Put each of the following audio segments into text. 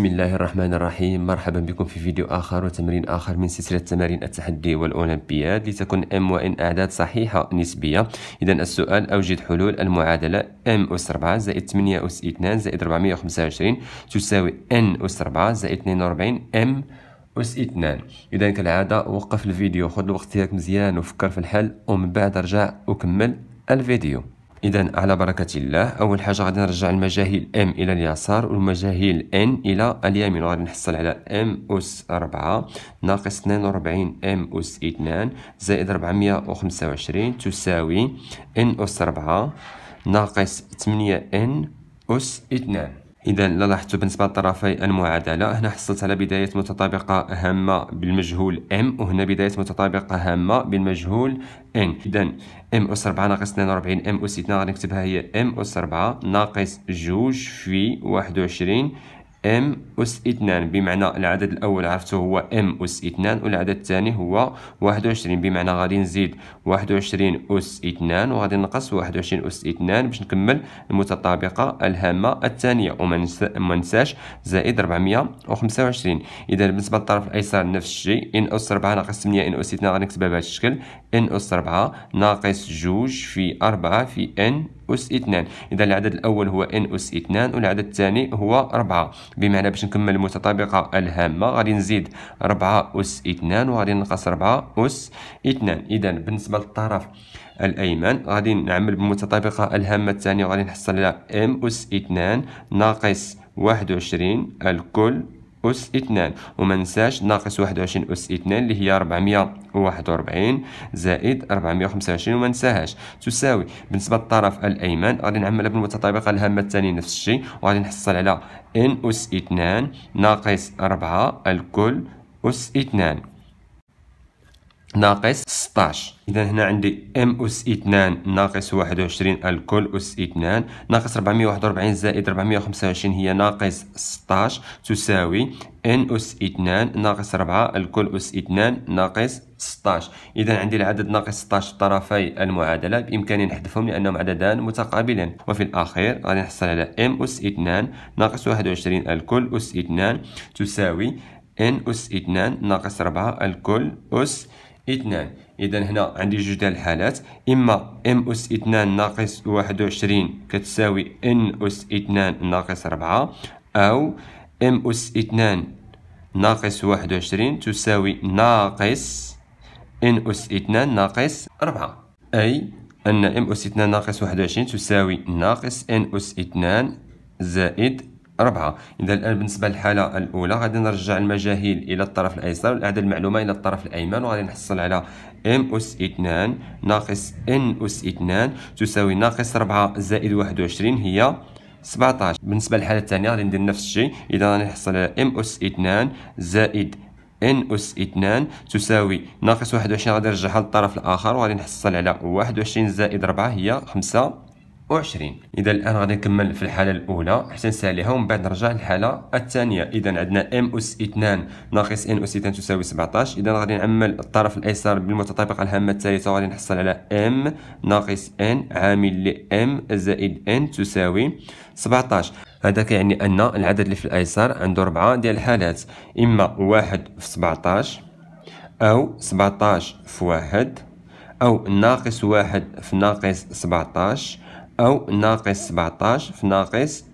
بسم الله الرحمن الرحيم مرحبا بكم في فيديو آخر وتمرين آخر من سلسلة تمارين التحدي والأولمبياد لتكن ام وان أعداد صحيحة نسبية إذا السؤال أوجد حلول المعادلة ام أس 4 زائد 8 أس 2 زائد 425 تساوي ان أس 4 زائد 42 ام أس 2 إذا كالعادة وقف الفيديو خذ الوقت ديالك مزيان وفكر في الحل ومن بعد رجع وكمل الفيديو اذا على بركه الله اول حاجه غادي نرجع المجاهيل ام الى اليسار والمجاهيل ان الى اليمين وغادي نحصل على ام اس 4 ناقص 42 ام اس 2 زائد 425 تساوي ان اس 4 ناقص 8 ان اس 2 إذا لاحظتوا بالنسبة لطرفي المعادلة هنا حصلت على بداية متطابقة هامة بالمجهول m وهنا بداية متطابقة هامة بالمجهول n إذا m أس 4 ناقص 42 m أس 6 غنكتبها هي m أس 4 ناقص جوج في 21 ام أس اثنان بمعنى العدد الأول عرفته هو ام أس اثنان والعدد الثاني هو واحد وعشرين بمعنى غادي نزيد واحد وعشرين أس اثنان وغادي نقص واحد وعشرين أس اثنان باش نكمل المتطابقة الهامة الثانية وما ننساش زائد ربعمية وخمسة وعشرين إذا بالنسبة للطرف الأيسر نفس الشيء ان أس ربعة ناقص ثمانية ان أس اثنان غادي نكتبها بهذا الشكل ان أس ربعة ناقص جوج في أربعة في ان أس 2 إذا العدد الأول هو N أس 2 والعدد الثاني هو 4 بمعنى باش نكمل المتطابقة الهامة غادي نزيد 4 أس 2 وغادي ننقص 4 أس 2 إذا بالنسبة للطرف الأيمن غادي نعمل بالمتطابقة الهامة الثانية وغادي نحصل على M أس 2 ناقص 21 الكل أس اثنان وما ننساش ناقص واحد وعشرين أس اثنان اللي هي ربعمية وواحد وربعين زائد ربعمية وخمسة وعشرين وما ننساهاش تساوي بالنسبة للطرف الأيمن غادي نعملها بالمتطابقة الهامة الثانية نفس الشيء وغادي نحصل على إن أس اثنان ناقص ربعة الكل أس اثنان ناقص 16 اذا هنا عندي ام اس 2 ناقص 21 الكل اس 2 ناقص 441 زائد 425 هي ناقص 16 تساوي ان اس 2 ناقص 4 الكل اس 2 ناقص 16 اذا عندي العدد ناقص 16 طرفي المعادله بامكاني نحذفهم لانهم عددان متقابلان وفي الاخير غادي نحصل على ام اس 2 ناقص 21 الكل اس 2 تساوي ان اس 2 ناقص 4 الكل اس 2 اثنان اذا هنا عندي جوج ديال الحالات اما ام اس اثنان ناقص واحد وعشرين كتساوي ان اس اثنان ناقص ربعة او ام اس اثنان ناقص واحد وعشرين تساوي ناقص ان اس اثنان ناقص ربعة اي ان ام اس اثنان ناقص واحد وعشرين تساوي ناقص ان اس اثنان زائد ربعة إذا الآن بالنسبة للحالة الأولى غادي نرجع المجاهيل إلى الطرف الأيسر والأعداد المعلومة إلى الطرف الأيمن وغادي نحصل على ام أس اثنان ناقص ان أس اثنان تساوي ناقص ربعة زائد واحد وعشرين هي 17 بالنسبة للحالة الثانية غادي ندير نفس الشيء إذا غادي نحصل على ام أس اثنان زائد ان اس 2 تساوي ناقص 21 غادي نرجعها للطرف الاخر وغادي نحصل على 21 زائد 4 هي 5 وعشرين اذا الان غادي نكمل في الحاله الاولى حتى نساليها ومن بعد نرجع للحاله الثانيه اذا عندنا ام اس 2 ناقص ان اس 2 تساوي 17 اذا غادي نعمل الطرف الايسر بالمتطابقه الهامه الثالثه وغادي نحصل على ام ناقص ان عامل ل ام زائد ان تساوي 17 هذا كيعني ان العدد اللي في الايسر عنده ربعه ديال الحالات اما واحد في 17 او 17 في واحد او ناقص واحد في ناقص 17 أو ناقص سبعتاش في ناقص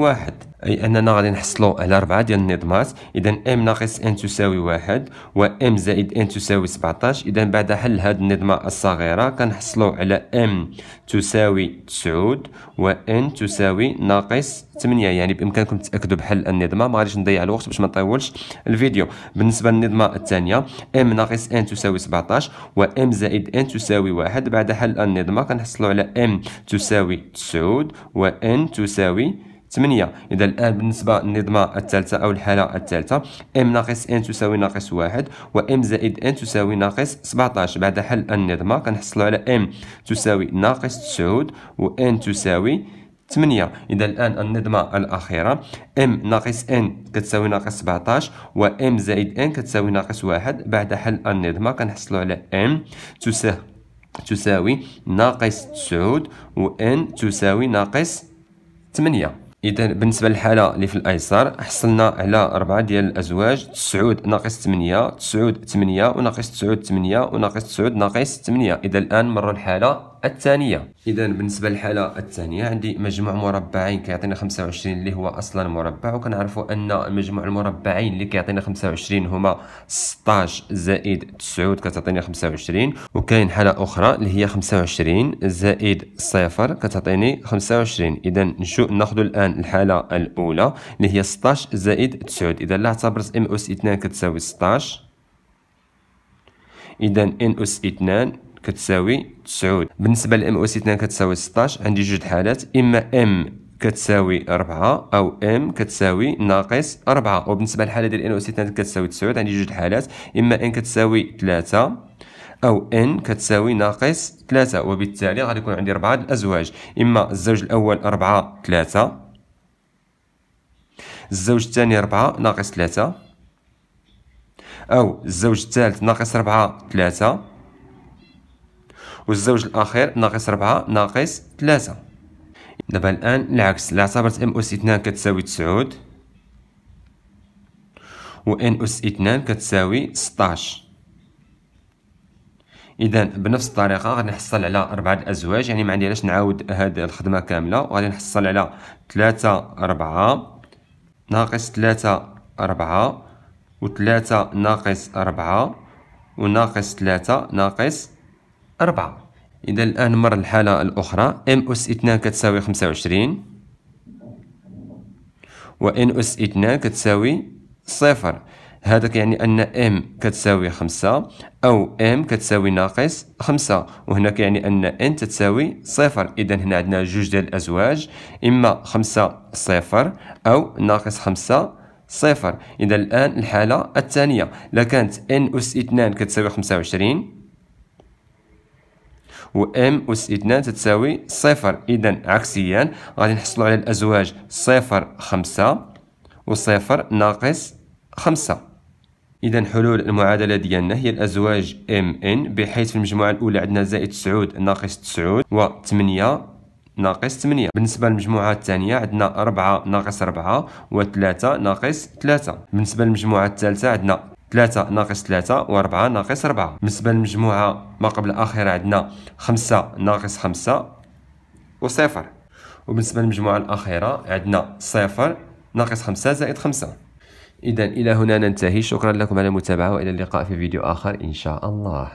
واحد أي أننا غادي نحصلوا على 4 ديال النظمات إذا إم ناقص إن تساوي واحد و إم زائد إن تساوي 17 إذا بعد حل هذه النظمة الصغيرة كنحصلوا على إم تساوي 9 و إن تساوي ناقص 8 يعني بإمكانكم تاكدوا بحل النظمة ما غاديش نضيع الوقت باش ما نطولش الفيديو بالنسبة للنظمة الثانية إم ناقص إن تساوي 17 و إم زائد إن تساوي واحد بعد حل النظمة كنحصلوا على إم تساوي 9 و إن تساوي 8 إذا الآن بالنسبة للنظمة الثالثة أو الحالة الثالثة ام ناقص ان تساوي ناقص واحد و m زائد ان تساوي ناقص 17 بعد حل النظمة كنحصلوا على ام تساوي ناقص 9 و n تساوي 8 اذا الان النظمه الاخيره ام ناقص ان كتساوي ناقص 17 و ام زائد ان كتساوي ناقص واحد بعد حل النظمه كنحصلوا على ام تساوي تساوي ناقص 9 و ان تساوي ناقص 8 اذا بالنسبه للحاله اللي في الايسر حصلنا على أربعة ديال الازواج 9 ناقص 8 9 8 وناقص 9 8 وناقص 9 ناقص 8 اذا الان مروا الحاله الثانية إذا بالنسبة للحالة الثانية عندي مجموع مربعين كيعطينا 25 اللي هو أصلا مربع وكنعرفوا أن مجموع المربعين اللي كيعطينا 25 هما 16 زائد 9 كتعطيني 25 وكاين حالة أخرى اللي هي 25 زائد 0 كتعطيني 25 إذا نشو ناخذ الآن الحالة الأولى اللي هي 16 زائد 9 إذا لا اعتبرت ام أس 2 كتساوي 16 إذا ان أس 2 كتساوي 9 بالنسبه لام اس 2 كتساوي 16 عندي جوج حالات اما ام كتساوي 4 او ام كتساوي ناقص 4 وبالنسبه للحاله ديال ان اس 2 كتساوي 9 عندي جوج حالات اما ان كتساوي 3 او ان كتساوي ناقص 3 وبالتالي غادي يكون عندي 4 الازواج اما الزوج الاول 4 3 الزوج الثاني 4 ناقص 3 او الزوج الثالث ناقص 4 3 والزوج الاخير ناقص 4 ناقص 3 دابا الان العكس اعتبرت ام اس 2 كتساوي 9 و ان اس 2 كتساوي 16 اذا بنفس الطريقه غنحصل على اربعه الازواج يعني ما عندي علاش نعاود هذه الخدمه كامله وغادي نحصل على 3 4 ناقص 3 4 و3 ناقص 4 وناقص 3 ناقص 4 إذا الآن مر الحالة الأخرى ام أس اثنان كتساوي خمسة وعشرين إن أس اثنان كتساوي صفر هذا يعني أن ام كتساوي خمسة أو ام كتساوي ناقص خمسة وهنا يعني أن ان تتساوي صفر إذا هنا عندنا جوج ديال الأزواج إما خمسة صفر أو ناقص خمسة صفر إذا الآن الحالة الثانية لكانت ان أس اثنان كتساوي خمسة وعشرين و ام أس اثنان تتساوي صفر إذا عكسيا غادي نحصلوا على الأزواج صفر خمسة وصفر ناقص خمسة إذا حلول المعادلة ديالنا هي الأزواج ام ان بحيث في المجموعة الأولى عندنا زائد تسعود ناقص تسعود و 8 ناقص 8 بالنسبة للمجموعة الثانية عندنا 4 ناقص 4 و 3 ناقص 3 بالنسبة للمجموعة الثالثة عندنا 3 ناقص 3 و4 ناقص 4 بالنسبه للمجموعه ما قبل الاخيره عندنا 5 ناقص 5 و 0 وبالنسبه للمجموعه الاخيره عندنا 0 ناقص 5 زائد 5 اذا الى هنا ننتهي شكرا لكم على المتابعه والى اللقاء في فيديو اخر ان شاء الله